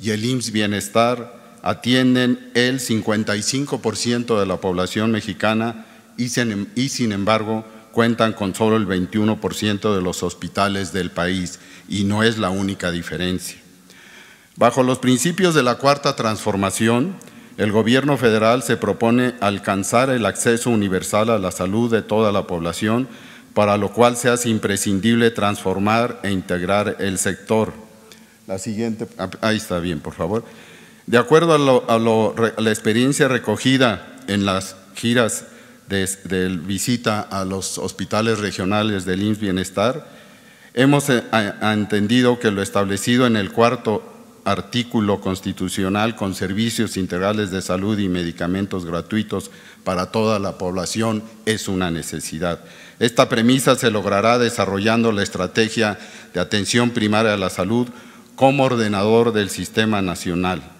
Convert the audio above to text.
y el IMSS Bienestar atienden el 55% de la población mexicana y sin, y sin embargo cuentan con solo el 21% de los hospitales del país y no es la única diferencia. Bajo los principios de la Cuarta Transformación, el Gobierno federal se propone alcanzar el acceso universal a la salud de toda la población, para lo cual se hace imprescindible transformar e integrar el sector. La siguiente, ah, ahí está bien, por favor. De acuerdo a, la experiencia recogida en las giras de, visita a los hospitales regionales del IMSS Bienestar, hemos eh, entendido que lo establecido en el cuarto artículo constitucional con servicios integrales de salud y medicamentos gratuitos para toda la población es una necesidad. Esta premisa se logrará desarrollando la estrategia de atención primaria a la salud como ordenador del sistema nacional.